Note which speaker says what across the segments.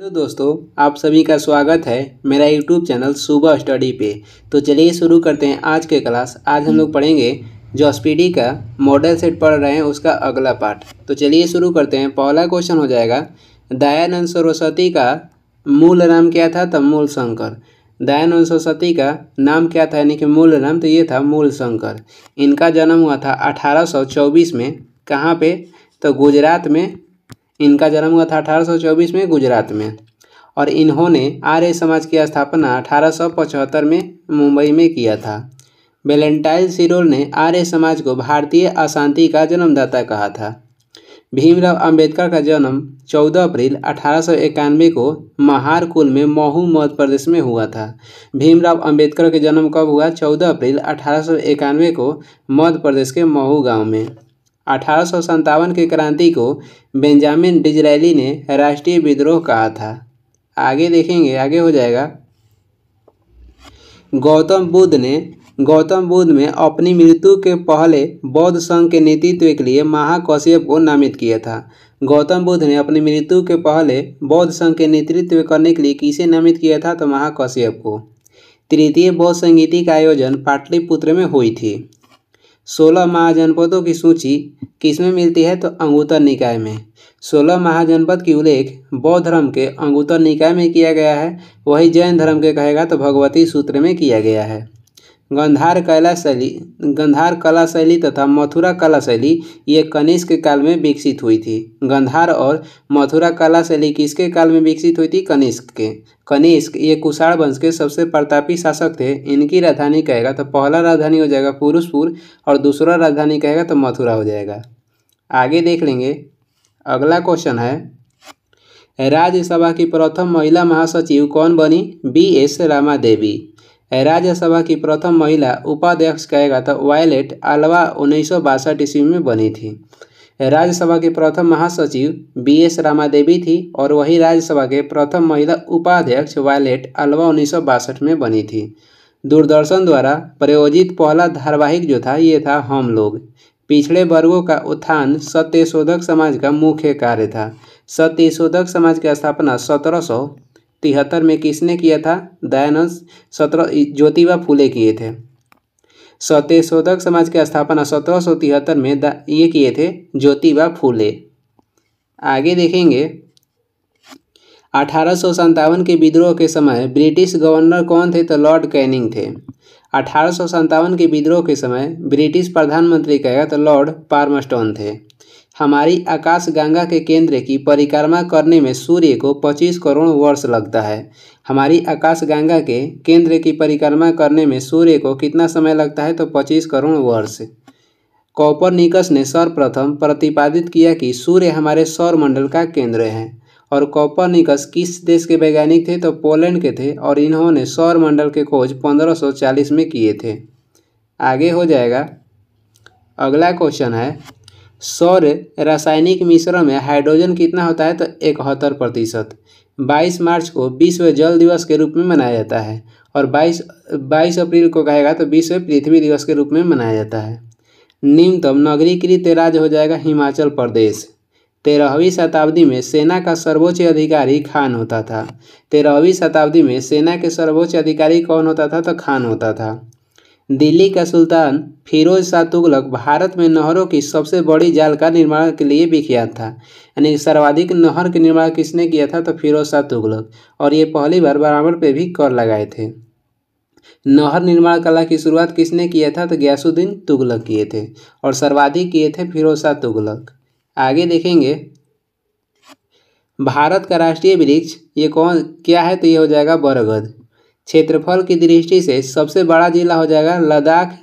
Speaker 1: hello तो दोस्तों आप सभी का स्वागत है मेरा यूट्यूब चैनल सुबह स्टडी पे तो चलिए शुरू करते हैं आज के क्लास आज हम लोग पढ़ेंगे जो स्पीडी का मॉडल सेट पढ़ रहे हैं उसका अगला पार्ट तो चलिए शुरू करते हैं पहला क्वेश्चन हो जाएगा दयानंद सरस्वती का मूल नाम क्या था तो मूल शंकर दयानंद सरस्वती का नाम क्या था यानी कि मूल नाम तो ये था मूल शंकर इनका जन्म हुआ था अठारह में कहाँ पर तो गुजरात में इनका जन्म हुआ था 1824 में गुजरात में और इन्होंने आर्य समाज की स्थापना 1875 में मुंबई में किया था वेलेंटाइन सिरोल ने आर्य समाज को भारतीय अशांति का जन्मदाता कहा था भीमराव अंबेडकर का जन्म 14 अप्रैल अठारह को महारकुल में महू मध्य प्रदेश में हुआ था भीमराव अंबेडकर का जन्म कब हुआ 14 अप्रैल अठारह को मध्य प्रदेश के महू गांव में अठारह की क्रांति को बेंजामिन डिजरैली ने राष्ट्रीय विद्रोह कहा था आगे देखेंगे आगे हो जाएगा गौतम बुद्ध ने गौतम बुद्ध में अपनी मृत्यु के पहले बौद्ध संघ के नेतृत्व के लिए महाकौश्यप को नामित किया था गौतम बुद्ध ने अपनी मृत्यु के पहले बौद्ध संघ के नेतृत्व करने के लिए किसे नामित किया था तो महाकौश्यप को तृतीय बौद्ध संगीति का आयोजन पाटलिपुत्र में हुई थी सोलह महाजनपदों की सूची किसमें मिलती है तो अंगूतर निकाय में सोलह महाजनपद की उल्लेख बौद्ध धर्म के अंगूतर निकाय में किया गया है वही जैन धर्म के कहेगा तो भगवती सूत्र में किया गया है गंधार कला शैली गंधार कला शैली तथा मथुरा कला शैली ये कनिष्क काल में विकसित हुई थी गंधार और मथुरा कला शैली किसके काल में विकसित हुई थी कनिष्क के कनिष्क ये कुषाण वंश के सबसे प्रतापी शासक थे इनकी राजधानी कहेगा तो पहला राजधानी हो जाएगा पुरुषपुर और दूसरा राजधानी कहेगा तो मथुरा हो जाएगा आगे देख लेंगे अगला क्वेश्चन है राज्यसभा की प्रथम महिला महासचिव कौन बनी बी एस रामा देवी राज्यसभा की प्रथम महिला उपाध्यक्ष कहेगा तो वायलेट आलवा उन्नीस सौ बासठ ईस्वी में बनी थी राज्यसभा के प्रथम महासचिव बी एस रामादेवी थी और वही राज्यसभा के प्रथम महिला उपाध्यक्ष वायलेट अलवा उन्नीस में बनी थी दूरदर्शन द्वारा प्रायोजित पहला धारावाहिक जो था ये था हम लोग पिछड़े वर्गों का उत्थान सत्यशोधक समाज का मुख्य कार्य था सत्यशोधक समाज की स्थापना सत्रह तिहत्तर में किसने किया था दयानंद सत्रह ज्योतिबा फूले किए थे सत्यशोधक समाज की स्थापना सत्रह सौ तिहत्तर में ये किए थे ज्योतिबा फूले आगे देखेंगे अठारह सौ संतावन के विद्रोह के समय ब्रिटिश गवर्नर कौन थे तो लॉर्ड कैनिंग थे अठारह सौ संतावन के विद्रोह के समय ब्रिटिश प्रधानमंत्री कहेगा तो लॉर्ड पार्मस्टोन थे हमारी आकाशगंगा के केंद्र की परिक्रमा करने में सूर्य को 25 करोड़ वर्ष लगता है हमारी आकाशगंगा के केंद्र की परिक्रमा करने में सूर्य को कितना समय लगता है तो 25 करोड़ वर्ष कॉपरनिकस ने सर्वप्रथम प्रतिपादित किया कि सूर्य हमारे सौरमंडल का केंद्र है और कॉपरनिकस किस देश के वैज्ञानिक थे तो पोलैंड के थे और इन्होंने सौरमंडल के खोज पंद्रह में किए थे आगे हो जाएगा अगला क्वेश्चन है सौर्य रासायनिक मिश्रण में हाइड्रोजन कितना होता है तो इकहत्तर प्रतिशत बाईस मार्च को विश्व जल दिवस के रूप में मनाया जाता है और बाईस बाईस अप्रैल को कहेगा तो विश्व पृथ्वी दिवस के रूप में मनाया जाता है निम्नतम नगरीकृत राज्य हो जाएगा हिमाचल प्रदेश तेरहवीं शताब्दी में सेना का सर्वोच्च अधिकारी खान होता था तेरहवीं शताब्दी में सेना के सर्वोच्च अधिकारी कौन होता था तो खान होता था दिल्ली का सुल्तान फिरोज शाह तुगलक भारत में नहरों की सबसे बड़ी जाल का निर्माण के लिए विख्यात था यानी सर्वाधिक नहर के निर्माण किसने किया था तो फिरोज शाह तुगलक और ये पहली बार बराबर पे भी कर लगाए थे नहर निर्माण कला की शुरुआत किसने किया था तो गयासुद्दीन तुगलक किए थे और सर्वाधिक किए थे फिरोज शाह तुगलक आगे देखेंगे भारत का राष्ट्रीय वृक्ष ये कौन क्या है तो ये हो जाएगा बरगद क्षेत्रफल की दृष्टि से सबसे बड़ा जिला हो जाएगा लद्दाख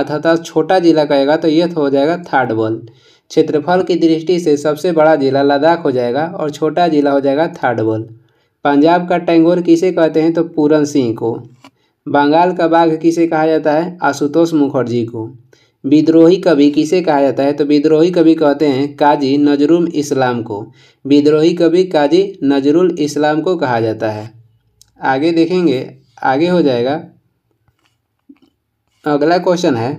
Speaker 1: अर्थात छोटा जिला कहेगा तो यह हो जाएगा थर्ड वर्ल्ड क्षेत्रफल की दृष्टि से सबसे बड़ा जिला लद्दाख हो जाएगा और छोटा जिला हो जाएगा थर्ड वर्ल्ड पंजाब का टेंगोर किसे कहते हैं तो पूरन सिंह को बंगाल का बाघ किसे कहा जाता है आशुतोष मुखर्जी को विद्रोही कवि किसे कहा जाता है तो विद्रोही कवि कहते हैं काजी नजरुल इस्लाम को विद्रोही कवि काजी नजरुल इस्लाम को कहा जाता है आगे देखेंगे आगे हो जाएगा अगला क्वेश्चन है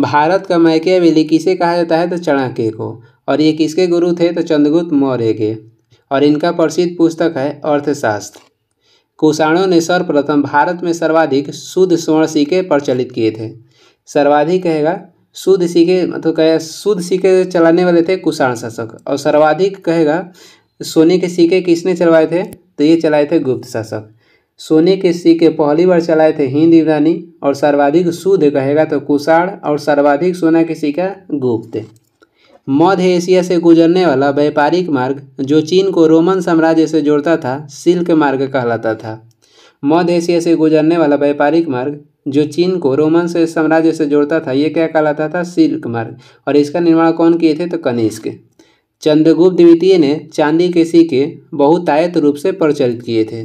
Speaker 1: भारत का मैके अवेली किसे कहा जाता है तो चाणक्य को और ये किसके गुरु थे तो चंद्रगुप्त मौर्य के और इनका प्रसिद्ध पुस्तक है अर्थशास्त्र कुषाणों ने सर्वप्रथम भारत में सर्वाधिक शुद्ध स्वर्ण सिक्के प्रचलित किए थे सर्वाधिक कहेगा शुद्ध सिक्के मतलब कहे शुद्ध सिक्के चलाने वाले थे कुषाण शासक और सर्वाधिक कहेगा सोने के सिक्के किसने चलवाए थे तो ये चलाए थे गुप्त शासक सोने के सिक्के पहली बार चलाए थे हिंद ईरानी और सर्वाधिक शुद्ध कहेगा तो कुषाण और सर्वाधिक सोना के सिक्का गुप्त मध्य एशिया से गुजरने वाला व्यापारिक मार्ग जो चीन को रोमन साम्राज्य से जोड़ता था सिल्क मार्ग कहलाता था मध्य एशिया से गुजरने वाला व्यापारिक मार्ग जो चीन को रोमन से साम्राज्य से जोड़ता था ये क्या कहलाता था सिल्क मार्ग और इसका निर्माण कौन किए थे तो कनिष्क चंद्रगुप्त द्वितीय ने चांदी के सिक्के बहुतायत रूप से प्रचलित किए थे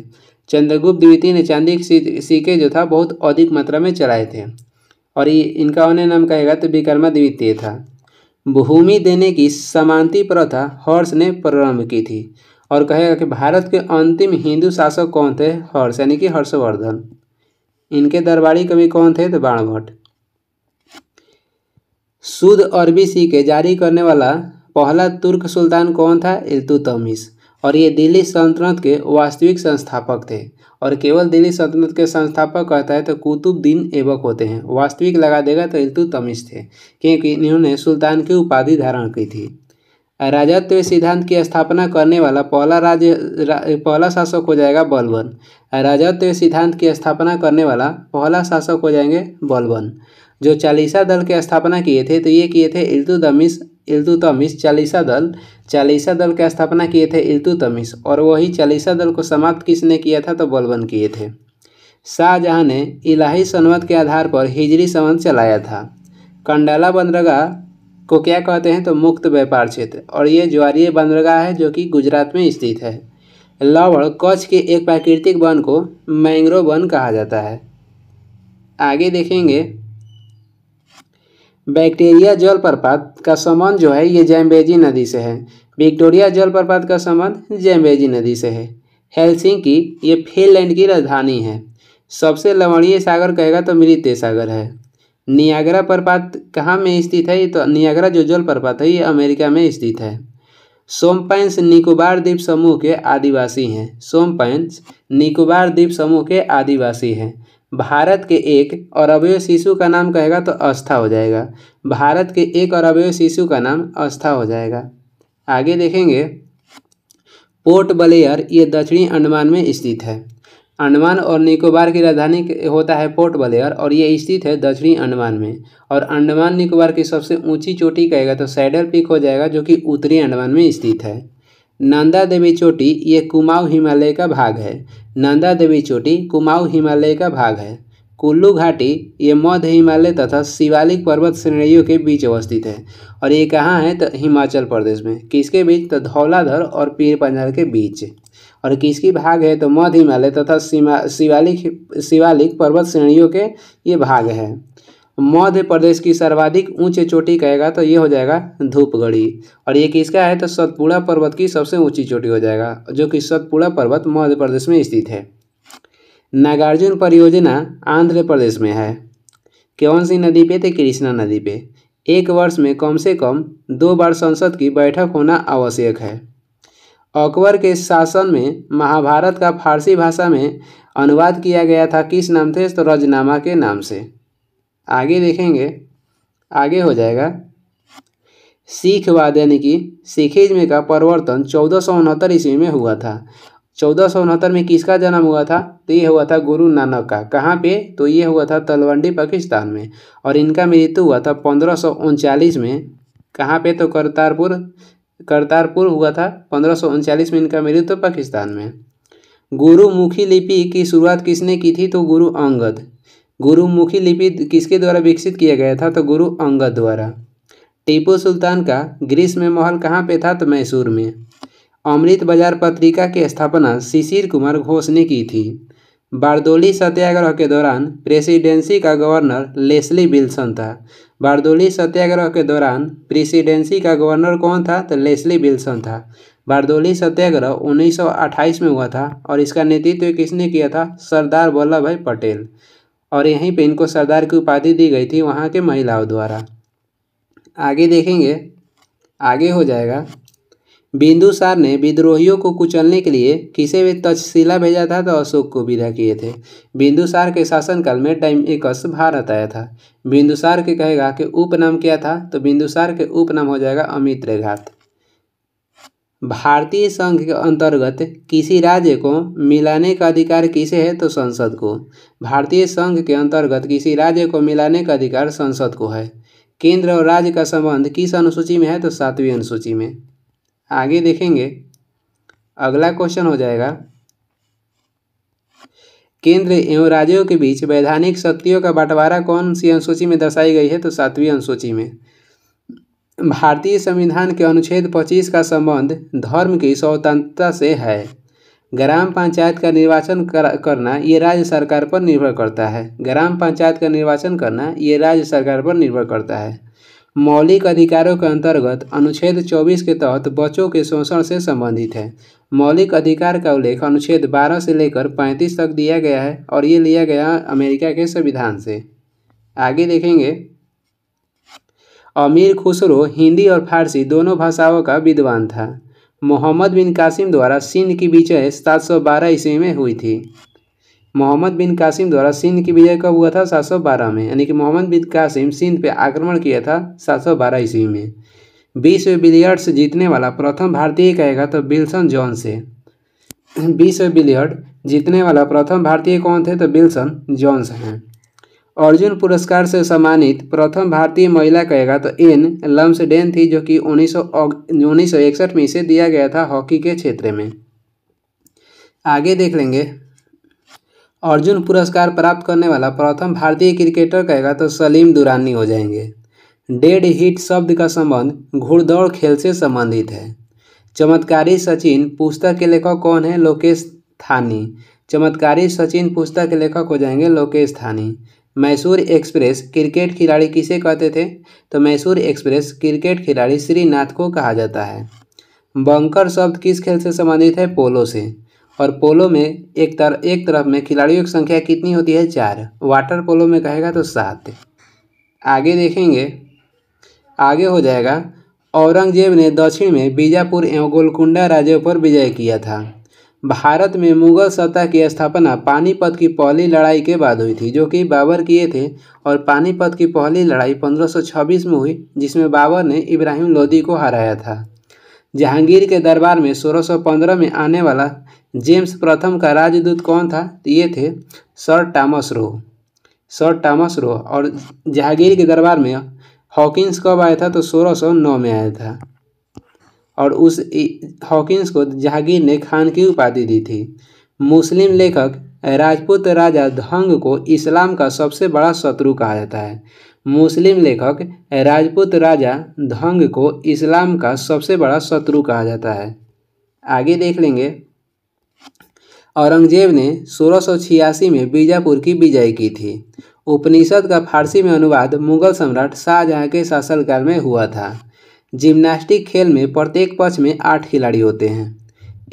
Speaker 1: चंद्रगुप्त द्वितीय ने चांदी के सिक्के जो था बहुत अधिक मात्रा में चलाए थे और ये इनका उन्हें नाम कहेगा तो विकर्मा द्वितीय था भूमि देने की समानती प्रथा हर्ष ने प्रारंभ की थी और कहेगा कि भारत के अंतिम हिंदू शासक कौन थे हर्ष यानी कि हर्षवर्धन इनके दरबारी कवि कौन थे तो बाणभट्ट शुद्ध अरबी सिक्के जारी करने वाला पहला तुर्क सुल्तान कौन था इल्तुतमिस और ये दिल्ली सल्तनत के वास्तविक संस्थापक थे और केवल दिल्ली सल्तनत के संस्थापक कहता है तो कुतुबद्दीन ऐबक होते हैं वास्तविक लगा देगा तो इल्तुतमिश थे क्योंकि इन्होंने सुल्तान की उपाधि धारण की थी राजत्व सिद्धांत की स्थापना करने वाला पहला राज्य रा, पहला शासक हो जाएगा बलबन राजत्व सिद्धांत की स्थापना करने वाला पहला शासक हो जाएंगे बलबन जो चालीसा दल की स्थापना किए थे तो ये किए थे इल्तुतमिश इल्तुतमिश चालीसा दल चालीसा दल का स्थापना किए थे इल्तुतमिश और वही चालीसा दल को समाप्त किसने किया था तो बलबन किए थे शाहजहाँ ने इलाही सनवत के आधार पर हिजरी संवत चलाया था कंडाला बंदरगाह को क्या कहते हैं तो मुक्त व्यापार क्षेत्र और ये ज्वारीय बंदरगाह है जो कि गुजरात में स्थित है लवड़ कच्छ के एक प्राकृतिक वन को मैंग्रोव वन कहा जाता है आगे देखेंगे बैक्टीरिया जलप्रपात का संबंध जो है ये जैम्बेजी नदी से है विक्टोरिया जलप्रपात का संबंध जैम्बेजी नदी से है की ये फिनलैंड की राजधानी है सबसे लवणीय सागर कहेगा तो मृत्य सागर है नियागरा प्रपात कहाँ में स्थित है ये तो नियाग्रा जो जलप्रपात है ये अमेरिका में स्थित है सोमपैंस निकोबार द्वीप समूह के आदिवासी हैं सोमपैंस निकोबार द्वीप समूह के आदिवासी हैं भारत के एक और अवयव शिशु का नाम कहेगा तो अस्था हो जाएगा भारत के एक और अवयव शिशु का नाम अस्था हो जाएगा आगे देखेंगे पोर्ट बलेयर ये दक्षिणी अंडमान में स्थित है अंडमान और निकोबार की राजधानी होता है पोर्ट बलेयर और ये स्थित है दक्षिणी अंडमान में और अंडमान निकोबार की सबसे ऊंची चोटी कहेगा तो सैडल पिक हो जाएगा जो कि उत्तरी अंडमान में स्थित है नंदा देवी चोटी ये कुमाऊ हिमालय का भाग है नंदा देवी चोटी कुमाऊ हिमालय का भाग है कुल्लू घाटी ये मध्य हिमालय तथा शिवालिक पर्वत श्रेणियों के बीच अवस्थित है और ये कहाँ है तो हिमाचल प्रदेश में किसके बीच तो धौलाधर और पीर पंजाल के बीच और किसकी भाग है तो मध्य हिमालय तथा शिवालिक शिवालिक पर्वत श्रेणियों के ये भाग है मध्य प्रदेश की सर्वाधिक ऊंचे चोटी कहेगा तो ये हो जाएगा धूपगढ़ी और ये किसका है तो सतपुड़ा पर्वत की सबसे ऊंची चोटी हो जाएगा जो कि सतपुड़ा पर्वत मध्य प्रदेश में स्थित है नागार्जुन परियोजना आंध्र प्रदेश में है कौन सी नदी पे थे तो कृष्णा नदी पे एक वर्ष में कम से कम दो बार संसद की बैठक होना आवश्यक है अकबर के शासन में महाभारत का फारसी भाषा में अनुवाद किया गया था किस नाम थे तो रजनामा के नाम से आगे देखेंगे आगे हो जाएगा सिखवाद यानी कि सिखिज्म का परिवर्तन चौदह सौ उनहत्तर ईस्वी में हुआ था चौदह सौ उनहत्तर में किसका जन्म हुआ था तो ये हुआ था गुरु नानक का कहाँ पे तो ये हुआ था तलवंडी पाकिस्तान में और इनका मृत्यु हुआ था पंद्रह सौ उनचालीस में कहाँ पे तो करतारपुर करतारपुर हुआ था पंद्रह सौ उनचालीस में इनका मृत्यु तो पाकिस्तान में गुरुमुखी लिपि की शुरुआत किसने की थी तो गुरु अंगद गुरुमुखी लिपि किसके द्वारा विकसित किया गया था तो गुरु अंगद द्वारा टीपू सुल्तान का ग्रीस में महल कहाँ पे था तो मैसूर में अमृत बाजार पत्रिका की स्थापना शिशिर कुमार घोष ने की थी बारदोली सत्याग्रह के दौरान प्रेसिडेंसी का गवर्नर लेस्ली विल्सन था बारदोली सत्याग्रह के दौरान प्रेसिडेंसी का गवर्नर कौन था तो लेस्ली विल्सन था बारदोली सत्याग्रह 1928 में हुआ था और इसका नेतृत्व किसने किया था सरदार वल्लभ भाई पटेल और यहीं पे इनको सरदार की उपाधि दी गई थी वहाँ के महिलाओं द्वारा आगे देखेंगे आगे हो जाएगा बिंदुसार ने विद्रोहियों को कुचलने के लिए किसे भी तक्षशिला भेजा था तो अशोक को विदा किए थे बिंदुसार के शासनकाल में टाइम टाइमएकस भारत आया था बिंदुसार के कहेगा कि उपनाम क्या था तो बिंदुसार के उपनाम हो जाएगा अमित्रघात भारतीय संघ के अंतर्गत किसी राज्य को मिलाने का अधिकार किसे है तो संसद को भारतीय संघ के अंतर्गत किसी राज्य को मिलाने का अधिकार संसद को है केंद्र और राज्य का संबंध किस अनुसूची में है तो सातवीं अनुसूची में आगे देखेंगे अगला क्वेश्चन हो जाएगा केंद्र एवं राज्यों के बीच वैधानिक शक्तियों का बंटवारा कौन सी अनुसूची में दर्शाई गई है तो सातवीं अनुसूची में भारतीय संविधान के अनुच्छेद 25 का संबंध धर्म की स्वतंत्रता से है ग्राम पंचायत का निर्वाचन कर, करना ये राज्य सरकार पर निर्भर करता है ग्राम पंचायत का निर्वाचन करना ये राज्य सरकार पर निर्भर करता है मौलिक अधिकारों के अंतर्गत अनुच्छेद 24 के तहत बच्चों के शोषण से संबंधित है मौलिक अधिकार का उल्लेख अनुच्छेद 12 से लेकर 35 तक दिया गया है और ये लिया गया अमेरिका के संविधान से आगे देखेंगे अमीर खुसरो हिंदी और फारसी दोनों भाषाओं का विद्वान था मोहम्मद बिन कासिम द्वारा सिंध की विजय 712 ईस्वी में हुई थी मोहम्मद बिन कासिम द्वारा सिंध की विजय कब हुआ था 712 में यानी कि मोहम्मद बिन कासिम सिंध पर आक्रमण किया था 712 ईस्वी में विश्व बिलियर्ड्स जीतने वाला प्रथम भारतीय कहेगा तो बिल्सन जॉन से विश्व बिलियर्ड जीतने वाला प्रथम भारतीय कौन थे तो बिल्सन जॉन्स हैं अर्जुन पुरस्कार से सम्मानित प्रथम भारतीय महिला कहेगा तो एन लम्सडेन थी जो कि उन्नीस उन्नीस में इसे दिया गया था हॉकी के क्षेत्र में आगे देख लेंगे अर्जुन पुरस्कार प्राप्त करने वाला प्रथम भारतीय क्रिकेटर कहेगा तो सलीम दुरानी हो जाएंगे डेड हिट शब्द का संबंध घुड़दौड़ खेल से संबंधित है चमत्कारी सचिन पुस्तक के लेखक कौन है लोकेश थानी चमत्कारी सचिन पुस्तक के लेखक हो जाएंगे लोकेश थानी मैसूर एक्सप्रेस क्रिकेट खिलाड़ी किसे कहते थे तो मैसूर एक्सप्रेस क्रिकेट खिलाड़ी श्रीनाथ को कहा जाता है बंकर शब्द किस खेल से संबंधित है पोलो से और पोलो में एक तरफ एक तरफ में खिलाड़ियों की संख्या कितनी होती है चार वाटर पोलो में कहेगा तो सात आगे देखेंगे आगे हो जाएगा औरंगजेब ने दक्षिण में बीजापुर एवं गोलकुंडा राज्यों पर विजय किया था भारत में मुगल सत्ता की स्थापना पानीपत की पहली लड़ाई के बाद हुई थी जो कि बाबर किए थे और पानीपत की पहली लड़ाई 1526 में हुई जिसमें बाबर ने इब्राहिम लोदी को हराया था जहांगीर के दरबार में 1615 में आने वाला जेम्स प्रथम का राजदूत कौन था ये थे sir Thomas Roe sir Thomas Roe और जहांगीर के दरबार में हॉकिंस कब आया था तो सोलह में आया था और उस हॉकिंस को जहांगीर ने खान की उपाधि दी थी मुस्लिम लेखक राजपूत राजा धंग को इस्लाम का सबसे बड़ा शत्रु कहा जाता है मुस्लिम लेखक राजपूत राजा धंग को इस्लाम का सबसे बड़ा शत्रु कहा जाता है आगे देख लेंगे औरंगजेब ने सोलह में बीजापुर की विजय की थी उपनिषद का फारसी में अनुवाद मुगल सम्राट शाहजहाँ के शासनकाल में हुआ था जिम्नास्टिक खेल में प्रत्येक पक्ष में आठ खिलाड़ी होते हैं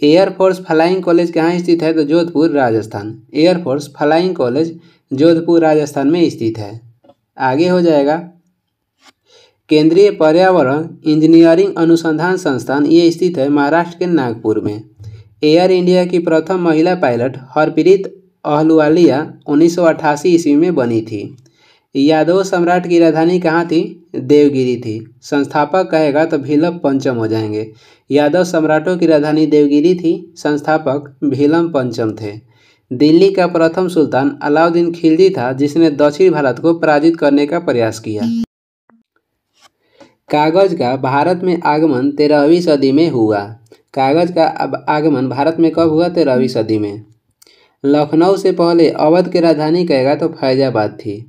Speaker 1: एयरफोर्स फ्लाइंग कॉलेज कहाँ स्थित है तो Jodhpur Rajasthan air force flying college Jodhpur Rajasthan में स्थित है आगे हो जाएगा केंद्रीय पर्यावरण इंजीनियरिंग अनुसंधान संस्थान ये स्थित है महाराष्ट्र के नागपुर में एयर इंडिया की प्रथम महिला पायलट हरप्रीत अहलुवालिया उन्नीस ईस्वी में बनी थी यादव सम्राट की राजधानी कहाँ थी देवगिरी थी संस्थापक कहेगा तो भीलम पंचम हो जाएंगे यादव सम्राटों की राजधानी देवगिरी थी संस्थापक भीलम पंचम थे दिल्ली का प्रथम सुल्तान अलाउद्दीन खिलजी था जिसने दक्षिण भारत को पराजित करने का प्रयास किया कागज का भारत में आगमन तेरहवीं सदी में हुआ कागज का आगमन भारत में कब हुआ तेरहवीं सदी में लखनऊ से पहले अवध की राजधानी कहेगा तो फैजाबाद थी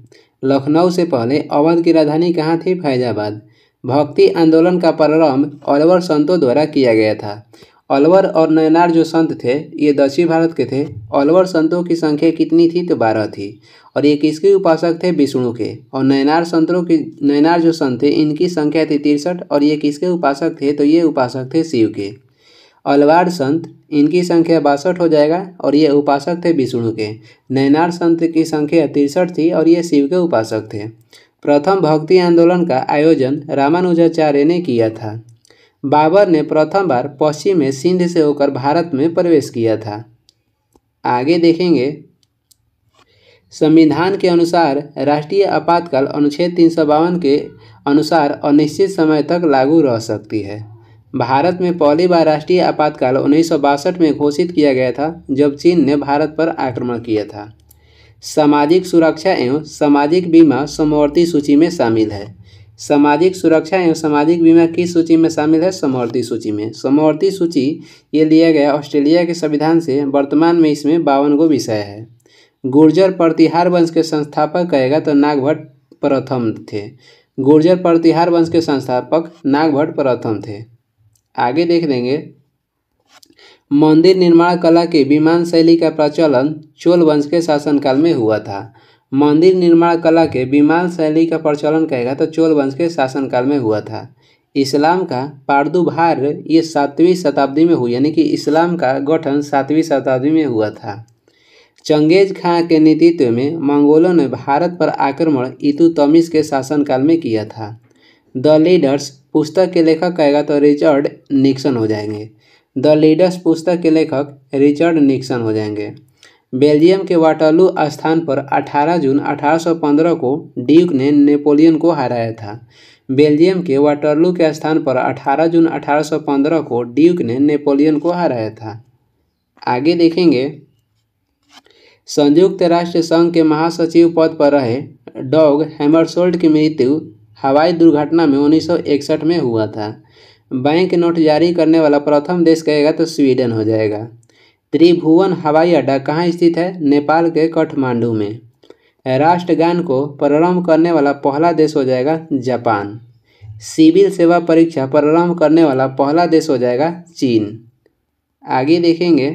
Speaker 1: लखनऊ से पहले अवध की राजधानी कहाँ थी फैजाबाद भक्ति आंदोलन का प्रारंभ अलवर संतों द्वारा किया गया था अलवर और नयनार जो संत थे ये दक्षिण भारत के थे अलवर संतों की संख्या कितनी थी तो बारह थी और ये किसके उपासक थे विष्णु के और नयनार संतों की नयनार जो संत थे इनकी संख्या थी तिरसठ और ये किसके उपासक थे तो ये उपासक थे शिव के अलवार संत इनकी संख्या बासठ हो जाएगा और ये उपासक थे विष्णु के नैनार संत की संख्या तिरसठ थी और ये शिव के उपासक थे प्रथम भक्ति आंदोलन का आयोजन रामानुजाचार्य ने किया था बाबर ने प्रथम बार पश्चिम में सिंध से होकर भारत में प्रवेश किया था आगे देखेंगे संविधान के अनुसार राष्ट्रीय आपातकाल अनुच्छेद तीन के अनुसार अनिश्चित समय तक लागू रह सकती है भारत में पहली बार राष्ट्रीय आपातकाल उन्नीस में घोषित किया गया था जब चीन ने भारत पर आक्रमण किया था सामाजिक सुरक्षा एवं सामाजिक बीमा समवर्ती सूची में शामिल है सामाजिक सुरक्षा एवं सामाजिक बीमा किस सूची में शामिल है समवर्ती सूची में समवर्ती सूची ये लिया गया ऑस्ट्रेलिया के संविधान से वर्तमान में इसमें बावन गो विषय है गुर्जर प्रतिहार वंश के संस्थापक कहेगा तो नागभट्ट प्रथम थे गुर्जर प्रतिहार वंश के संस्थापक नागभट्ट प्रथम थे आगे देख देंगे मंदिर निर्माण कला के विमान शैली का प्रचलन चोल वंश के शासनकाल में हुआ था मंदिर निर्माण कला के विमान शैली का प्रचलन कहेगा तो चोल वंश के शासनकाल में हुआ था इस्लाम का पारदुभार ये सातवीं शताब्दी में हुआ यानी कि इस्लाम का गठन सातवीं शताब्दी में हुआ था चंगेज खां के नेतृत्व में मंगोलों ने भारत पर आक्रमण इतु तमिश के शासनकाल में किया था द लीडर्स पुस्तक के लेखक कहेगा तो रिचर्ड निक्सन हो जाएंगे द लीडर्स पुस्तक के लेखक रिचर्ड निक्सन हो जाएंगे बेल्जियम के वाटरलू स्थान पर 18 जून 1815 को ड्यूक ने नेपोलियन को हराया था बेल्जियम के वाटरलू के स्थान पर 18 जून 1815 को ड्यूक ने नेपोलियन को हराया था आगे देखेंगे संयुक्त राष्ट्र संघ के महासचिव पद पर रहे डॉग हेमरसोल्ट की मृत्यु हवाई दुर्घटना में उन्नीस में हुआ था बैंक नोट जारी करने वाला प्रथम देश कहेगा तो स्वीडन हो जाएगा त्रिभुवन हवाई अड्डा कहाँ स्थित है नेपाल के काठमांडू में राष्ट्रगान को प्रारंभ करने वाला पहला देश हो जाएगा जापान सिविल सेवा परीक्षा प्रारंभ करने वाला पहला देश हो जाएगा चीन आगे देखेंगे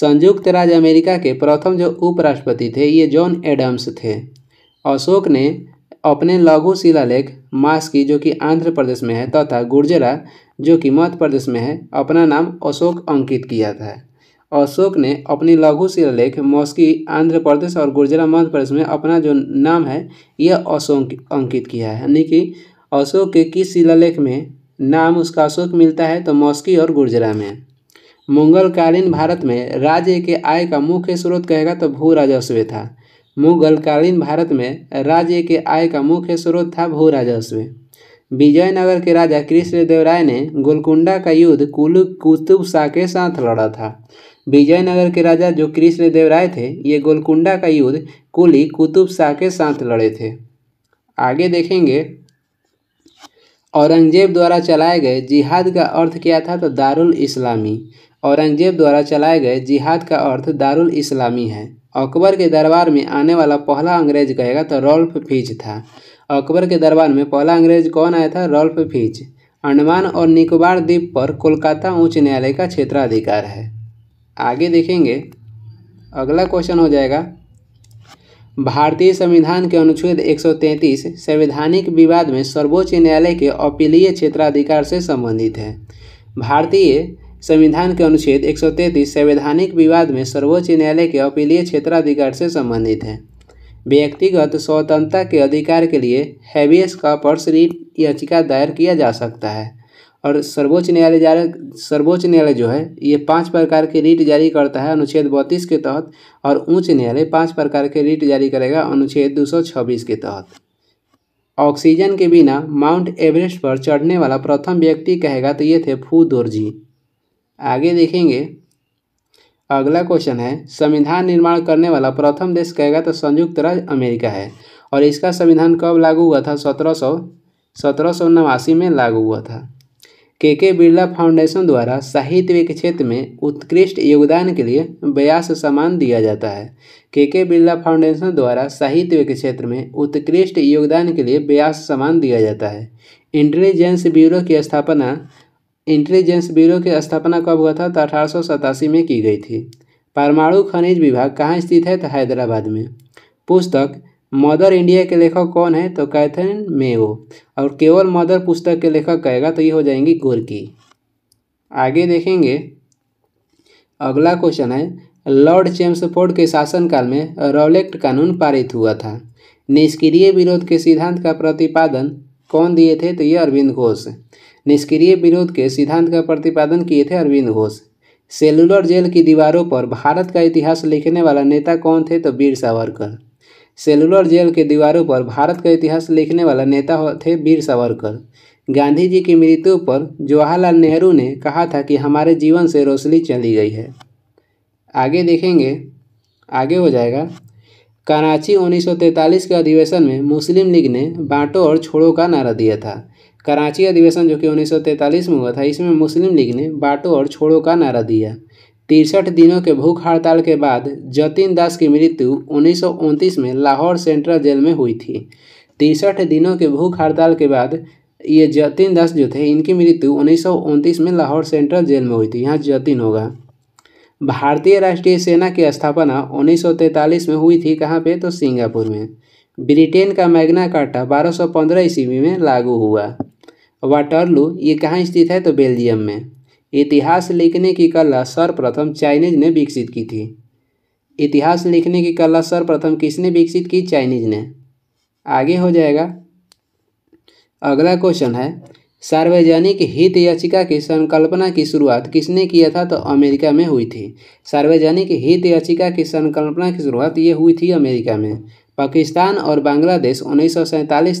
Speaker 1: संयुक्त राज्य अमेरिका के प्रथम जो उपराष्ट्रपति थे ये जॉन एडम्स थे अशोक ने अपने लघु शिलालेख मास्की जो कि आंध्र प्रदेश में है तथा गुर्जरा जो कि मध्य प्रदेश में है अपना नाम अशोक अंकित किया था अशोक ने अपनी लघु शिलालेख मौसकी आंध्र प्रदेश और गुर्जरा मध्य प्रदेश में अपना जो नाम है यह अशोक अंकित किया है यानी कि अशोक के किस शिलालेख में नाम उसका अशोक मिलता है तो मौसकी और गुर्जरा में मुगलकालीन भारत में राज्य के आय का मुख्य स्रोत कहेगा तो भू राजस्व था मुगलकालीन भारत में राज्य के आय का मुख्य स्रोत था भू राजस्व विजयनगर के राजा कृष्णदेवराय ने गोलकुंडा का युद्ध कुलू कुतुब शाह के साथ लड़ा था विजयनगर के राजा जो कृष्णदेवराय थे ये गोलकुंडा का युद्ध कुली कुतुब शाह के साथ लड़े थे आगे देखेंगे औरंगजेब द्वारा चलाए गए जिहाद का अर्थ क्या था तो दारुल इस्लामी औरंगजेब द्वारा चलाए गए जिहाद का अर्थ दारुल इस्लामी है अकबर के दरबार में आने वाला पहला अंग्रेज कहेगा तो रोल्फ फिज था अकबर के दरबार में पहला अंग्रेज कौन आया था रोल्फ फिज अंडमान और निकोबार द्वीप पर कोलकाता उच्च न्यायालय का क्षेत्राधिकार है आगे देखेंगे अगला क्वेश्चन हो जाएगा भारतीय संविधान के अनुच्छेद 133 संवैधानिक विवाद में सर्वोच्च न्यायालय के अपीलीय क्षेत्राधिकार से संबंधित है भारतीय संविधान के अनुच्छेद 133 संवैधानिक विवाद में सर्वोच्च न्यायालय के अपीलीय क्षेत्राधिकार से संबंधित है व्यक्तिगत स्वतंत्रता के अधिकार के लिए हैवियस का पर्स रीट याचिका दायर किया जा सकता है और सर्वोच्च न्यायालय जारी सर्वोच्च न्यायालय जो है ये पांच प्रकार के रीट जारी करता है अनुच्छेद बत्तीस के तहत और उच्च न्यायालय पांच प्रकार के रीट जारी करेगा अनुच्छेद दो के तहत ऑक्सीजन के बिना माउंट एवरेस्ट पर चढ़ने वाला प्रथम व्यक्ति कहेगा तो ये थे फू दोर्जी आगे देखेंगे अगला क्वेश्चन है संविधान निर्माण करने वाला प्रथम देश कहेगा तो संयुक्त राज्य अमेरिका है और इसका संविधान कब लागू हुआ था सत्रह सौ सत्रह सौ नवासी में लागू हुआ था के के बिरला फाउंडेशन द्वारा साहित्य के क्षेत्र में उत्कृष्ट योगदान के लिए व्यास सम्मान दिया जाता है के के बिरला फाउंडेशन द्वारा साहित्य के क्षेत्र में उत्कृष्ट योगदान के लिए व्यास सम्मान दिया जाता है इंटेलिजेंस ब्यूरो की स्थापना इंटेलिजेंस ब्यूरो की स्थापना कब हुआ था तो अठारह में की गई थी परमाणु खनिज विभाग कहाँ स्थित है तो हैदराबाद में पुस्तक मदर इंडिया के लेखक कौन है तो कैथरीन मेओ और केवल मदर पुस्तक के लेखक कहेगा तो ये हो जाएंगी गोरकी आगे देखेंगे अगला क्वेश्चन है लॉर्ड चेम्सफोर्ड के शासनकाल में रॉलेक्ट कानून पारित हुआ था निष्क्रिय विरोध के सिद्धांत का प्रतिपादन कौन दिए थे तो ये अरविंद घोष निष्क्रिय विरोध के सिद्धांत का प्रतिपादन किए थे अरविंद घोष सेलुलर जेल की दीवारों पर भारत का इतिहास लिखने वाला नेता कौन थे तो वीर सावरकर सेलुलर जेल के दीवारों पर भारत का इतिहास लिखने वाला नेता थे वीर सावरकर गांधी जी की मृत्यु पर जवाहरलाल नेहरू ने कहा था कि हमारे जीवन से रोशनी चली गई है आगे देखेंगे आगे हो जाएगा कराची 1943 के अधिवेशन में मुस्लिम लीग ने बांटो और छोड़ो का नारा दिया था कराची अधिवेशन जो कि 1943 में हुआ था इसमें मुस्लिम लीग ने बाटो और छोड़ो का नारा दिया तिरसठ दिनों के भूख हड़ताल के बाद जतिन दास की मृत्यु उन्नीस में लाहौर सेंट्रल जेल में हुई थी तिरसठ दिनों के भूख हड़ताल के बाद ये जतिन दास जो थे इनकी मृत्यु उन्नीस में लाहौर सेंट्रल जेल में हुई थी यहाँ जतिन होगा भारतीय राष्ट्रीय सेना की स्थापना 1943 में हुई थी कहाँ पे तो सिंगापुर में ब्रिटेन का मैग्ना कार्टा 1215 ईस्वी में लागू हुआ वाटरलू ये कहाँ स्थित है तो बेल्जियम में इतिहास लिखने की कला सर्वप्रथम चाइनीज ने विकसित की थी इतिहास लिखने की कला सर्वप्रथम किसने विकसित की चाइनीज ने आगे हो जाएगा अगला क्वेश्चन है सार्वजनिक हित याचिका की संकल्पना की शुरुआत किसने किया था तो अमेरिका में हुई थी सार्वजनिक हित याचिका की संकल्पना की शुरुआत ये हुई थी अमेरिका में पाकिस्तान और बांग्लादेश उन्नीस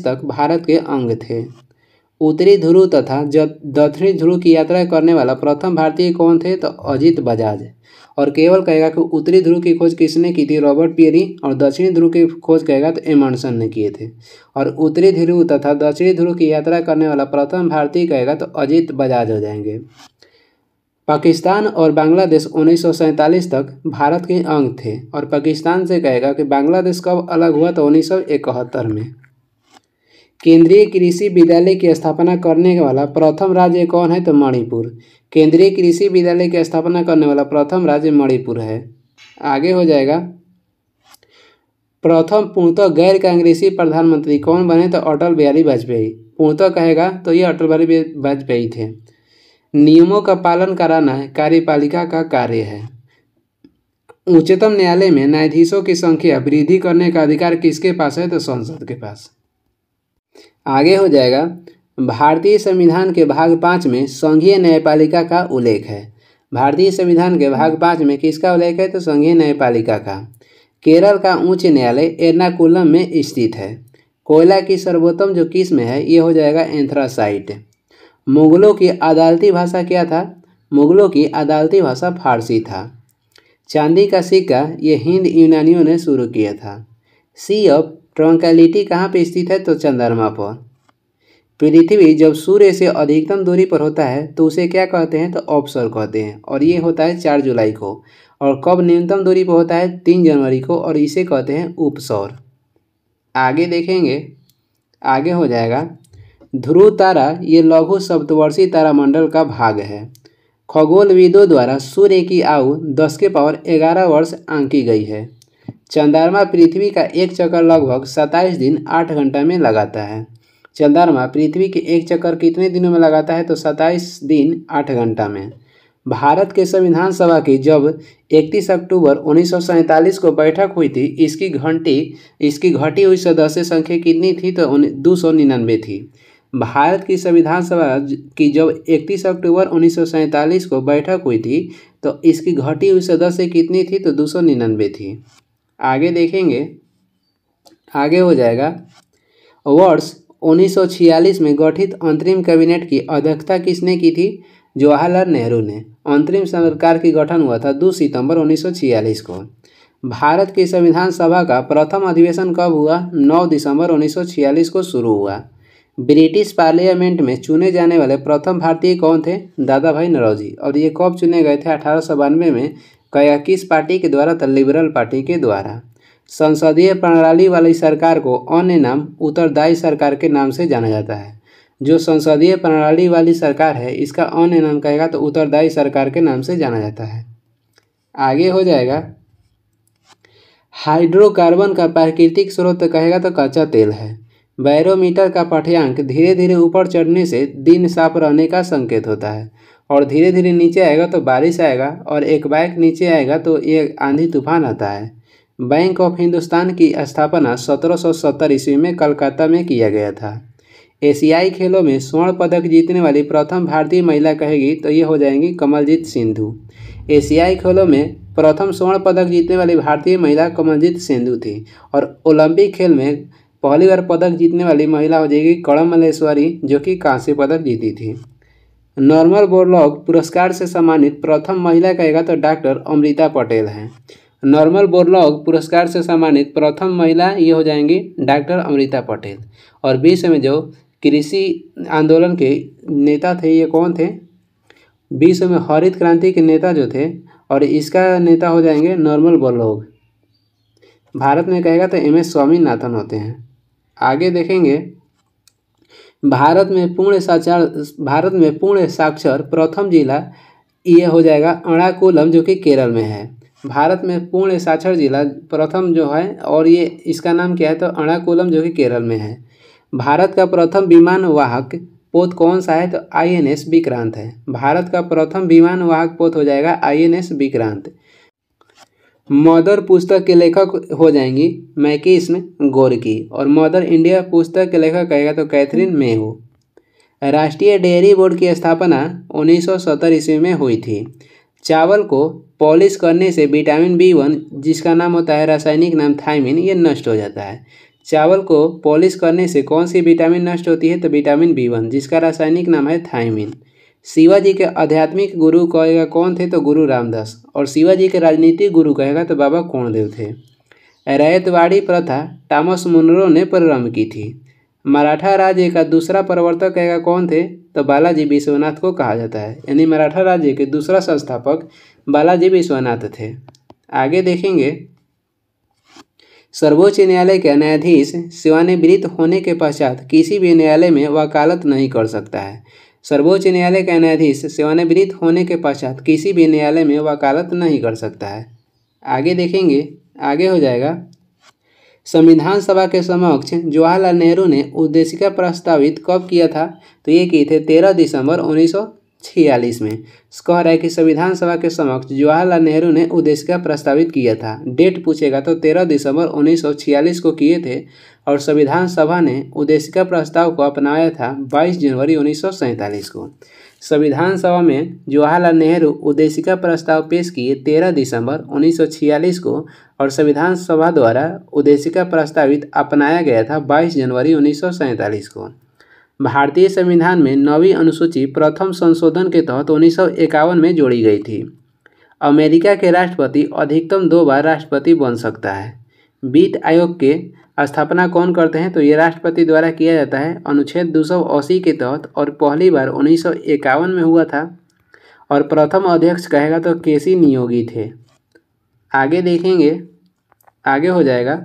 Speaker 1: तक भारत के अंग थे उत्तरी ध्रुव तथा दक्षिणी ध्रुव की यात्रा करने वाला प्रथम भारतीय कौन थे तो अजित बजाज और केवल कहेगा कि उत्तरी ध्रुव की खोज किसने की थी रॉबर्ट पियरी और दक्षिणी ध्रुव की खोज कहेगा तो एमंडसन ने किए थे और उत्तरी ध्रुव तथा दक्षिणी ध्रुव की यात्रा करने वाला प्रथम भारतीय कहेगा तो अजीत बजाज हो जाएंगे पाकिस्तान और बांग्लादेश उन्नीस तक भारत के अंग थे और पाकिस्तान से कहेगा कि बांग्लादेश कब अलग हुआ तो उन्नीस में केंद्रीय कृषि विद्यालय की स्थापना करने वाला प्रथम राज्य कौन है तो मणिपुर केंद्रीय कृषि विद्यालय की स्थापना करने वाला प्रथम राज्य मणिपुर है आगे हो जाएगा प्रथम पूर्णतः गैर कांग्रेसी प्रधानमंत्री कौन बने तो अटल बिहारी वाजपेयी पूर्णतः कहेगा तो ये अटल बिहारी वाजपेयी थे नियमों का पालन कराना कार्यपालिका का कार्य है उच्चतम न्यायालय में न्यायाधीशों की संख्या वृद्धि करने का अधिकार किसके पास है तो संसद के पास आगे हो जाएगा भारतीय संविधान के भाग पाँच में संघीय न्यायपालिका का उल्लेख है भारतीय संविधान के भाग पाँच में किसका उल्लेख है तो संघीय न्यायपालिका का केरल का उच्च न्यायालय एर्नाकुलम में स्थित है कोयला की सर्वोत्तम जो किस्म है ये हो जाएगा एंथ्रासाइट मुगलों की अदालती भाषा क्या था मुगलों की अदालती भाषा फारसी था चांदी का सिक्का ये हिंद यूनानियों ने शुरू किया था सी ऑफ ट्रंकैलिटी कहाँ पर स्थित है तो चंद्रमा पर पृथ्वी जब सूर्य से अधिकतम दूरी पर होता है तो उसे क्या कहते हैं तो ऑप्सर कहते हैं और ये होता है चार जुलाई को और कब न्यूनतम दूरी पर होता है तीन जनवरी को और इसे कहते हैं उपसौर आगे देखेंगे आगे हो जाएगा ध्रुव तारा ये लघु सप्तवर्षीय तारामंडल का भाग है खगोलविदों द्वारा सूर्य की आयु दस के पावर ग्यारह वर्ष आंकी गई है चंद्रमा पृथ्वी का एक चक्कर लगभग सत्ताईस दिन आठ घंटा में लगाता है चंद्रमा पृथ्वी के एक चक्कर कितने दिनों में लगाता है तो सत्ताईस दिन आठ घंटा में भारत के संविधान सभा की जब 31 अक्टूबर उन्नीस को बैठक हुई थी इसकी घंटी इसकी घटी हुई सदस्य संख्या कितनी थी तो दो सौ निन्यानवे थी भारत की संविधान सभा की जब 31 अक्टूबर उन्नीस को बैठक हुई थी तो इसकी घटी हुई सदस्य कितनी थी तो दो सौ निन्यानवे थी आगे देखेंगे आगे हो जाएगा वर्ष 1946 में गठित अंतरिम कैबिनेट की अध्यक्षता किसने की थी जवाहरलाल नेहरू ने अंतरिम सरकार की गठन हुआ था 2 सितंबर 1946 को भारत की संविधान सभा का प्रथम अधिवेशन कब हुआ 9 दिसंबर 1946 को शुरू हुआ ब्रिटिश पार्लियामेंट में चुने जाने वाले प्रथम भारतीय कौन थे दादा भाई नरौजी और ये कब चुने गए थे अठारह में कया किस पार्टी के द्वारा था लिबरल पार्टी के द्वारा संसदीय प्रणाली वाली सरकार को अन्य नाम उत्तरदायी सरकार के नाम से जाना जाता है जो संसदीय प्रणाली वाली सरकार है इसका अन्य नाम कहेगा तो उत्तरदायी सरकार के नाम से जाना जाता है आगे हो जाएगा हाइड्रोकार्बन का प्राकृतिक स्रोत कहेगा तो कच्चा तेल है बैरोमीटर का पाठ्यांक धीरे धीरे ऊपर चढ़ने से दिन साफ रहने का संकेत होता है और धीरे धीरे नीचे आएगा तो बारिश आएगा और एक बाइक नीचे आएगा तो ये आंधी तूफान आता है बैंक ऑफ हिंदुस्तान की स्थापना 1770 ईस्वी में कलकत्ता में किया गया था एशियाई खेलों में स्वर्ण पदक जीतने वाली प्रथम भारतीय महिला कहेगी तो ये हो जाएंगी कमलजीत सिंधु एशियाई खेलों में प्रथम स्वर्ण पदक जीतने वाली भारतीय महिला कमलजीत सिंधु थी और ओलंपिक खेल में पहली बार पदक जीतने वाली महिला हो जाएगी कड़म मलेश्वरी जो कि कांस्य पदक जीती थी नॉर्मल बोरलॉग पुरस्कार से सम्मानित प्रथम महिला कहेगा तो डॉक्टर अमृता पटेल हैं नॉर्मल बोरलॉग पुरस्कार से सम्मानित प्रथम महिला ये हो जाएंगी डॉक्टर अमृता पटेल और विश्व में जो कृषि आंदोलन के नेता थे ये कौन थे विश्व में हरित क्रांति के नेता जो थे और इसका नेता हो जाएंगे नॉर्मल बोरलॉग भारत में कहेगा तो एम एस स्वामीनाथन होते हैं आगे देखेंगे भारत में पूर्ण साक्षर भारत में पूर्ण साक्षर प्रथम जिला ये हो जाएगा अणाकुलम जो कि केरल में है भारत में पूर्ण साक्षर जिला प्रथम जो है और ये इसका नाम क्या है तो अणाकुलम जो कि केरल में है भारत का प्रथम विमान वाहक पोत कौन सा है तो आई एन एस विक्रांत है भारत का प्रथम विमान वाहक पोत हो जाएगा I N S Vikrant mother पुस्तक के लेखक हो जाएंगी मैकी इसमें गोरकी और मदर इंडिया पुस्तक के लेखक कहेगा तो कैथरीन मेहू राष्ट्रीय डेयरी बोर्ड की स्थापना 1970 ईस्वी में हुई थी चावल को पॉलिश करने से विटामिन बी वन जिसका नाम होता है रासायनिक नाम थाइमिन ये नष्ट हो जाता है चावल को पॉलिश करने से कौन सी विटामिन नष्ट होती है तो विटामिन बी वन जिसका रासायनिक नाम है थाइमिन शिवाजी के आध्यात्मिक गुरु कहेगा कौन थे तो गुरु रामदास और शिवाजी के राजनीतिक गुरु कहेगा तो बाबा कौनदेव थे रैतवाड़ी प्रथा टामस मुनरो ने प्रारंभ की थी मराठा राज्य का दूसरा प्रवर्तक कहेगा कौन थे तो बालाजी विश्वनाथ को कहा जाता है यानी मराठा राज्य के दूसरा संस्थापक बालाजी विश्वनाथ थे आगे देखेंगे सर्वोच्च न्यायालय के न्यायाधीश सेवानिवृत्त होने के पश्चात किसी भी न्यायालय में वकालत नहीं कर सकता है सर्वोच्च न्यायालय का न्यायाधीश सेवानिवृत्त होने के पश्चात किसी भी न्यायालय में वकालत नहीं कर सकता है आगे देखेंगे आगे हो जाएगा संविधान सभा के समक्ष जवाहरलाल नेहरू ने उद्देशिका प्रस्तावित कब किया था तो ये किए थे तेरह दिसंबर उन्नीस छियालीस में कह रहा है कि संविधान सभा के समक्ष जवाहरलाल नेहरू ने उद्देशिका प्रस्तावित किया था डेट पूछेगा तो तेरह दिसंबर उन्नीस को किए थे और संविधान सभा ने उद्देशिका प्रस्ताव को अपनाया था 22 जनवरी उन्नीस को संविधान सभा में जवाहरलाल नेहरू उद्देशिका प्रस्ताव पेश किए 13 दिसंबर 1946 को और संविधान सभा द्वारा उद्देशिका प्रस्तावित अपनाया गया था 22 जनवरी उन्नीस को भारतीय संविधान में नवी अनुसूची प्रथम संशोधन के तहत उन्नीस में जोड़ी गई थी अमेरिका के राष्ट्रपति अधिकतम दो बार राष्ट्रपति बन सकता है वित्त आयोग के स्थापना कौन करते हैं तो ये राष्ट्रपति द्वारा किया जाता है अनुच्छेद दो के तहत और पहली बार उन्नीस में हुआ था और प्रथम अध्यक्ष कहेगा तो केसी नियोगी थे आगे देखेंगे आगे हो जाएगा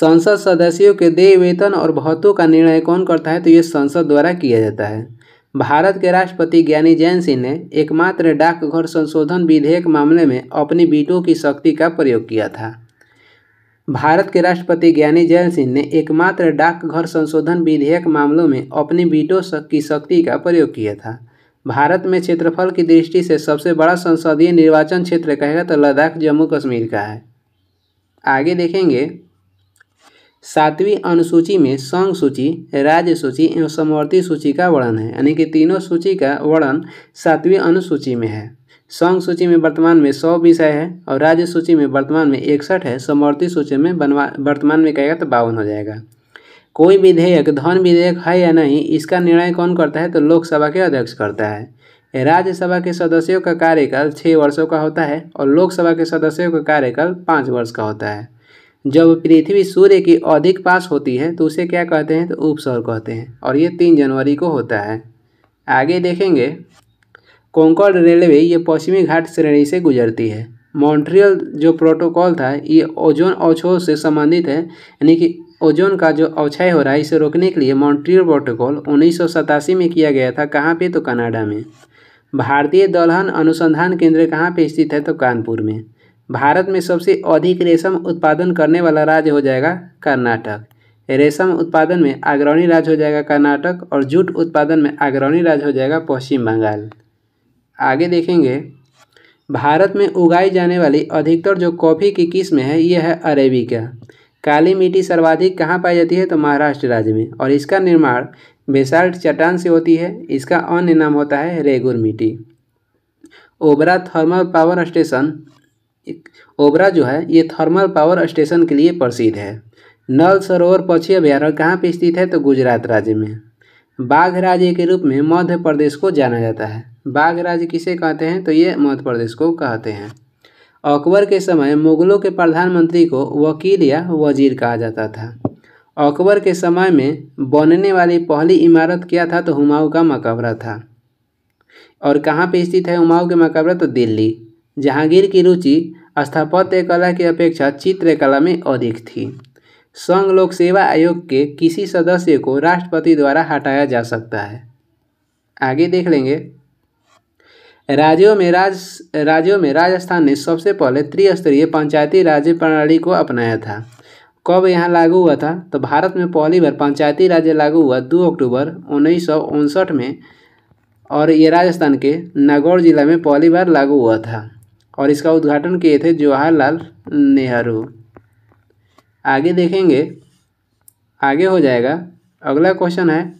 Speaker 1: संसद सदस्यों के देय वेतन और भत्तों का निर्णय कौन करता है तो ये संसद द्वारा किया जाता है भारत के राष्ट्रपति ज्ञानी जैन सिंह ने एकमात्र डाकघर संशोधन विधेयक मामले में अपनी बीटों की शक्ति का प्रयोग किया था भारत के राष्ट्रपति ज्ञानी जैन सिंह ने एकमात्र डाकघर संशोधन विधेयक मामलों में अपनी वीटो की शक्ति का प्रयोग किया था भारत में क्षेत्रफल की दृष्टि से सबसे बड़ा संसदीय निर्वाचन क्षेत्र कहेगा तो लद्दाख जम्मू कश्मीर का है आगे देखेंगे सातवीं अनुसूची में संघ सूची राज्य सूची एवं समवर्ती सूची का वर्णन है यानी कि तीनों सूची का वर्णन सातवीं अनुसूची में है संघ सूची में वर्तमान में सौ विषय है और राज्य सूची में वर्तमान में इकसठ है समर्थी सूची में बनवा वर्तमान में कहेगा तो बावन हो जाएगा कोई विधेयक धन विधेयक है या नहीं इसका निर्णय कौन करता है तो लोकसभा के अध्यक्ष करता है राज्यसभा के सदस्यों का कार्यकाल छः वर्षों का होता है और लोकसभा के सदस्यों का कार्यकाल पाँच वर्ष का होता है जब पृथ्वी सूर्य की अधिक पास होती है तो उसे क्या कहते हैं तो उपसौर कहते हैं और ये तीन जनवरी को होता है आगे देखेंगे कोंकण रेलवे ये पश्चिमी घाट श्रेणी से गुजरती है मॉन्ट्रियल जो प्रोटोकॉल था ये ओजोन अवक्षोभ से संबंधित है यानी कि ओजोन का जो अवक्षय हो रहा है इसे रोकने के लिए मॉन्ट्रियल प्रोटोकॉल उन्नीस में किया गया था कहाँ पे तो कनाडा में भारतीय दलहन अनुसंधान केंद्र कहाँ पे स्थित है तो कानपुर में भारत में सबसे अधिक रेशम उत्पादन करने वाला राज्य हो जाएगा कर्नाटक रेशम उत्पादन में अग्रणी राज्य हो जाएगा कर्नाटक और जूट उत्पादन में अग्रणी राज्य हो जाएगा पश्चिम बंगाल आगे देखेंगे भारत में उगाई जाने वाली अधिकतर जो कॉफ़ी की किस्म है ये है अरेबिका काली मिट्टी सर्वाधिक कहाँ पाई जाती है तो महाराष्ट्र राज्य में और इसका निर्माण बेसाल्ट चट्टान से होती है इसका अन्य नाम होता है रेगुर मिट्टी Obra thermal power station Obra जो है ये थर्मल पावर स्टेशन के लिए प्रसिद्ध है नल सरोवर पक्षी अभ्यारण्य कहाँ पर स्थित है तो गुजरात राज्य में बाघ राज्य के रूप में मध्य प्रदेश को जाना जाता है बाघ राज्य किसे कहते हैं तो ये मध्य प्रदेश को कहते हैं अकबर के समय मुगलों के प्रधानमंत्री को वकील या वजीर कहा जाता था अकबर के समय में बनने वाली पहली इमारत क्या था तो हुमाऊँ का मकबरा था और कहाँ पर स्थित है हुमाऊँ के मकबरा तो दिल्ली जहांगीर की रुचि स्थापत्य कला की अपेक्षा चित्रकला में अधिक थी संघ लोक सेवा आयोग के किसी सदस्य को राष्ट्रपति द्वारा हटाया जा सकता है आगे देख लेंगे राज्यों में राज राज्यों में राजस्थान ने सबसे पहले त्रिस्तरीय पंचायती राज्य प्रणाली को अपनाया था कब यहाँ लागू हुआ था तो भारत में पहली बार पंचायती राज्य लागू हुआ दो अक्टूबर उन्नीस में और ये राजस्थान के नागौर जिला में पहली बार लागू हुआ था और इसका उद्घाटन किए थे जवाहरलाल नेहरू आगे देखेंगे आगे हो जाएगा अगला क्वेश्चन है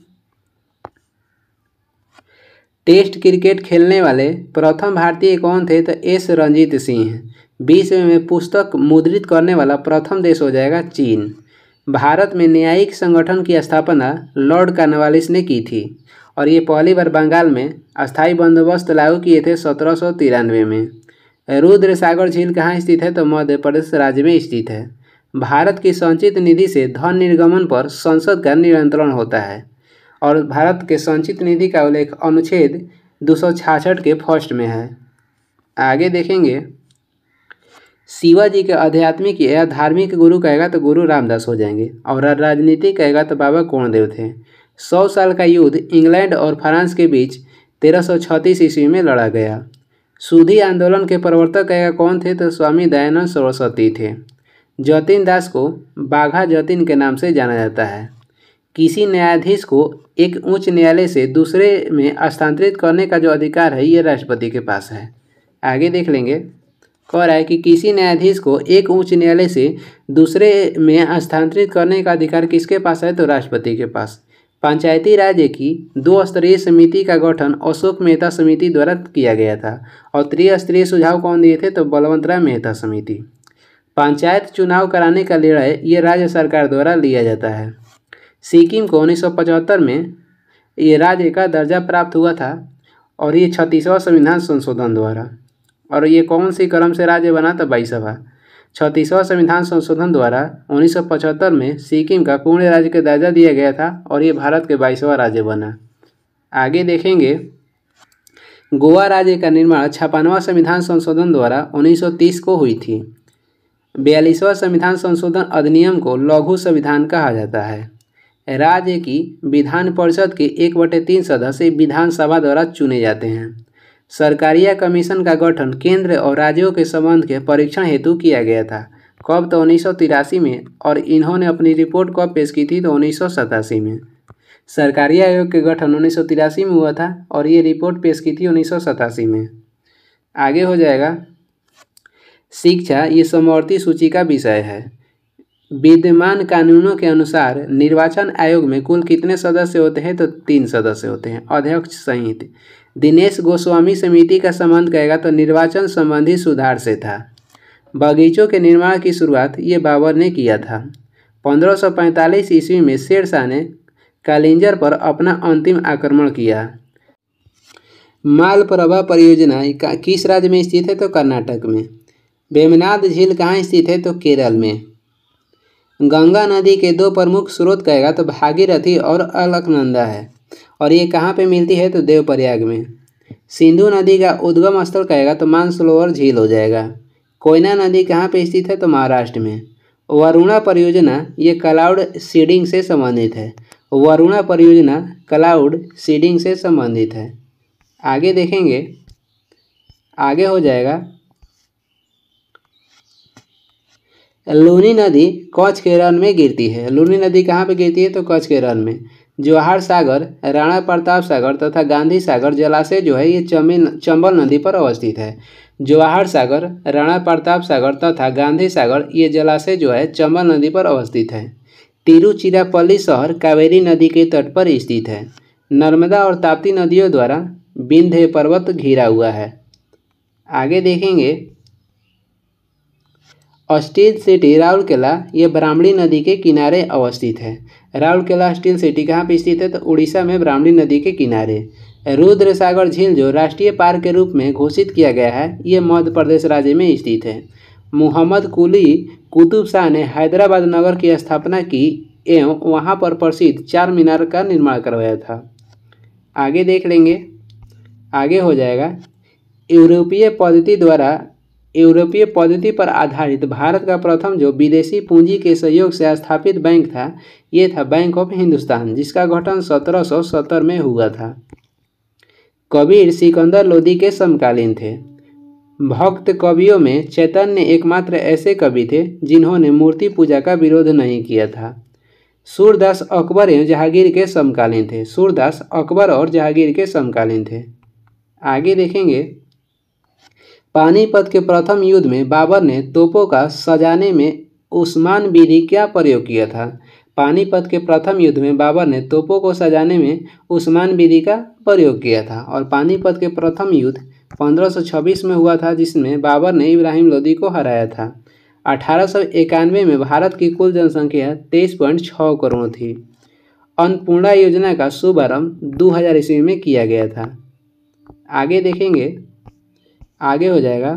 Speaker 1: टेस्ट क्रिकेट खेलने वाले प्रथम भारतीय कौन थे तो एस रंजीत सिंह विश्व में पुस्तक मुद्रित करने वाला प्रथम देश हो जाएगा चीन भारत में न्यायिक संगठन की स्थापना लॉर्ड कार्नवालिस ने की थी और ये पहली बार बंगाल में अस्थायी बंदोबस्त लागू किए थे सत्रह में रुद्र सागर झील कहाँ स्थित है तो मध्य प्रदेश राज्य में स्थित है भारत की संचित निधि से धन निर्गमन पर संसद का नियंत्रण होता है और भारत के संचित निधि का उल्लेख अनुच्छेद दो के फर्स्ट में है आगे देखेंगे शिवाजी के आध्यात्मिक या धार्मिक गुरु कहेगा तो गुरु रामदास हो जाएंगे और राजनीति कहेगा तो बाबा कोणदेव थे सौ साल का युद्ध इंग्लैंड और फ्रांस के बीच तेरह सौ छत्तीस ईस्वी में लड़ा गया सूधी आंदोलन के प्रवर्तक कहेगा कौन थे तो स्वामी दयानंद सरस्वती थे जतिन दास को बाघा जतिन के नाम से जाना जाता है किसी न्यायाधीश को एक उच्च न्यायालय से दूसरे में स्थानांतरित करने का जो अधिकार है ये राष्ट्रपति के पास है आगे देख लेंगे कह रहा है कि किसी न्यायाधीश को एक उच्च न्यायालय से दूसरे में स्थानांतरित करने का अधिकार किसके पास है तो राष्ट्रपति के पास पंचायती राज्य की दो स्तरीय समिति का गठन अशोक मेहता समिति द्वारा किया गया था और त्रिस्तरीय सुझाव कौन दिए थे तो बलवंतराय मेहता समिति पंचायत चुनाव कराने का निर्णय ये राज्य सरकार द्वारा लिया जाता है सिक्किम को उन्नीस में ये राज्य का दर्जा प्राप्त हुआ था और ये छत्तीसवां संविधान संशोधन द्वारा और ये कौन सी कलम से राज्य बना था बाईसवा छत्तीसवां संविधान संशोधन द्वारा 1975 में सिक्किम का पूर्ण राज्य का दर्जा दिया गया था और ये भारत के बाईसवां राज्य बना आगे देखेंगे गोवा राज्य का निर्माण छप्पनवा संविधान संशोधन द्वारा 1930 को हुई थी बयालीसवां संविधान संशोधन अधिनियम को लघु संविधान कहा जाता है राज्य की विधान परिषद के एक बटे तीन सदस्य विधानसभा द्वारा चुने जाते हैं सरकारिया कमीशन का गठन केंद्र और राज्यों के संबंध के परीक्षण हेतु किया गया था कब तो उन्नीस में और इन्होंने अपनी रिपोर्ट कब पेश की थी तो उन्नीस में सरकारी आयोग के गठन उन्नीस में हुआ था और ये रिपोर्ट पेश की थी उन्नीस में आगे हो जाएगा शिक्षा ये समवर्ती सूची का विषय है विद्यमान कानूनों के अनुसार निर्वाचन आयोग में कुल कितने सदस्य होते हैं तो तीन सदस्य होते हैं अध्यक्ष सहित दिनेश गोस्वामी समिति का संबंध कहेगा तो निर्वाचन संबंधी सुधार से था बगीचों के निर्माण की शुरुआत ये बाबर ने किया था 1545 ईस्वी में शेरशाह ने कालिंजर पर अपना अंतिम आक्रमण किया मालप्रभा परियोजना किस राज्य में स्थित है तो कर्नाटक में बेमनाद झील कहाँ स्थित है तो केरल में गंगा नदी के दो प्रमुख स्रोत कहेगा तो भागीरथी और अलकनंदा है और ये कहाँ पे मिलती है तो देवप्रयाग में सिंधु नदी का उद्गम स्थल कहेगा तो मानसरोवर झील हो जाएगा कोयना नदी कहाँ पे स्थित है तो महाराष्ट्र में वरुणा परियोजना ये क्लाउड सीडिंग से संबंधित है वरुणा परियोजना क्लाउड सीडिंग से संबंधित है आगे देखेंगे आगे हो जाएगा लूनी नदी कच्छ के रन में गिरती है लूनी नदी कहाँ पे गिरती है तो कच्छ के रन में जवाहर सागर राणा प्रताप सागर तथा गांधी सागर जलाशय जो है ये चमिन चंबल नदी पर अवस्थित है जवाहर सागर राणा प्रताप सागर तथा गांधी सागर ये जलाशय जो है चंबल नदी पर अवस्थित है तिरुचिरापल्ली शहर कावेरी नदी के तट पर स्थित है नर्मदा और ताप्ती नदियों द्वारा विंध्य पर्वत घिरा हुआ है आगे देखेंगे स्टील सिटी राउरकेला ये ब्राह्मणी नदी के किनारे अवस्थित है राउरकेला स्टील सिटी कहाँ पर स्थित है तो उड़ीसा में ब्राह्मणी नदी के किनारे रुद्र सागर झील जो राष्ट्रीय पार्क के रूप में घोषित किया गया है ये मध्य प्रदेश राज्य में स्थित है मोहम्मद कुली कुतुब शाह ने हैदराबाद नगर की स्थापना की एवं वहाँ पर प्रसिद्ध चार मीनार का निर्माण करवाया था आगे देख लेंगे आगे हो जाएगा यूरोपीय पद्धति द्वारा यूरोपीय पद्धति पर आधारित भारत का प्रथम जो विदेशी पूंजी के सहयोग से स्थापित बैंक था ये था बैंक ऑफ हिंदुस्तान जिसका गठन 1770 में हुआ था कबीर सिकंदर लोदी के समकालीन थे भक्त कवियों में चैतन्य एकमात्र ऐसे कवि थे जिन्होंने मूर्ति पूजा का विरोध नहीं किया था सूरदास अकबर एवं जहांगीर के समकालीन थे सूरदास अकबर और जहांगीर के समकालीन थे आगे देखेंगे पानीपत के प्रथम युद्ध में बाबर ने तोपों का सजाने में उस्मान बीरी क्या प्रयोग किया था पानीपत के प्रथम युद्ध में बाबर ने तोपों को सजाने में उस्मान बीरी का प्रयोग किया था और पानीपत के प्रथम युद्ध 1526 में हुआ था जिसमें बाबर ने इब्राहिम लोदी को हराया था अठारह में भारत की कुल जनसंख्या तेईस करोड़ थी अन्नपूर्णा योजना का शुभारंभ हज़ार ईस्वी में किया गया था आगे देखेंगे आगे हो जाएगा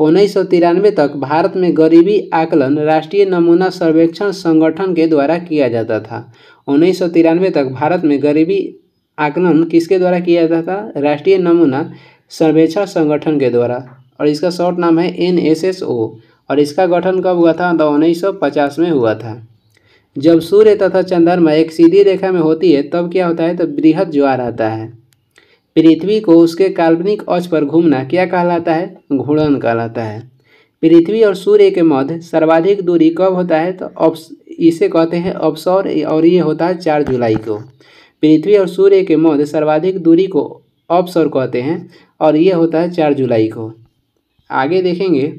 Speaker 1: उन्नीस तक भारत में गरीबी आकलन राष्ट्रीय नमूना सर्वेक्षण संगठन के द्वारा किया जाता था उन्नीस तक भारत में गरीबी आकलन किसके द्वारा किया जाता था राष्ट्रीय नमूना सर्वेक्षण संगठन के द्वारा और इसका शॉर्ट नाम है एन और इसका गठन कब हुआ था तो उन्नीस में हुआ था जब सूर्य तथा चंद्रमा एक सीधी रेखा में होती है तब क्या होता है तो बृहद ज्वार आता है पृथ्वी को उसके काल्पनिक अक्ष पर घूमना क्या कहलाता है घूर्णन कहलाता है पृथ्वी और सूर्य के मध्य सर्वाधिक दूरी कब होता है तो इसे कहते हैं अपसौर और ये होता है चार जुलाई को पृथ्वी और सूर्य के मध्य सर्वाधिक दूरी को अपसौर कहते हैं और ये होता है चार जुलाई को आगे देखेंगे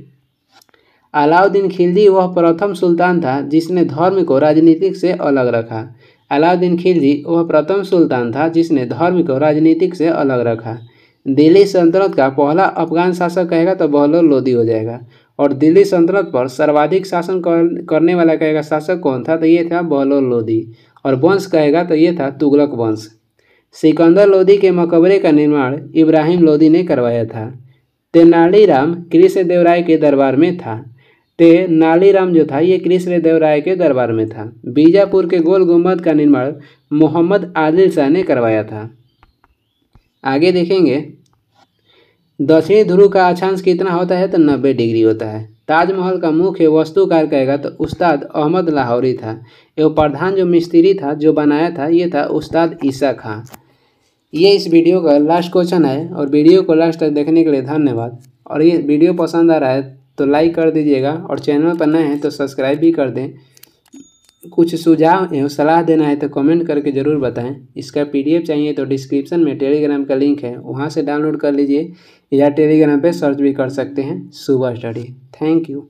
Speaker 1: अलाउद्दीन खिलजी वह प्रथम सुल्तान था जिसने धर्म को राजनीतिक से अलग रखा अलाउद्दीन खिलजी वह प्रथम सुल्तान था जिसने धर्म को राजनीतिक से अलग रखा दिल्ली संतरत का पहला अफगान शासक कहेगा तो बहलोल लोदी हो जाएगा और दिल्ली संतरत पर सर्वाधिक शासन करने वाला कहेगा शासक कौन था तो ये था बहलोल लोदी और वंश कहेगा तो ये था तुगलक वंश सिकंदर लोधी के मकबरे का निर्माण इब्राहिम लोधी ने करवाया था तेनालीराम कृष्ण देवराय के दरबार में था ते नालीराम जो था ये कृष्ण देव राय के दरबार में था बीजापुर के गोल गुम्बद का निर्माण मोहम्मद आदिल शाह ने करवाया था आगे देखेंगे दक्षिणी ध्रुव का अक्षांश कितना होता है तो नब्बे डिग्री होता है ताजमहल का मुख्य वस्तुकार कहेगा तो उस्ताद अहमद लाहौरी था एवं प्रधान जो मिस्त्री था जो बनाया था ये था उस्ताद ईसा खां ये इस वीडियो का लास्ट क्वेश्चन है और वीडियो को लास्ट तक देखने के लिए धन्यवाद और ये वीडियो पसंद आ रहा है तो लाइक कर दीजिएगा और चैनल पर नए हैं तो सब्सक्राइब भी कर दें कुछ सुझाव एवं सलाह देना है तो कमेंट करके ज़रूर बताएं इसका पीडीएफ चाहिए तो डिस्क्रिप्शन में टेलीग्राम का लिंक है वहाँ से डाउनलोड कर लीजिए या टेलीग्राम पे सर्च भी कर सकते हैं सुबह स्टडी थैंक यू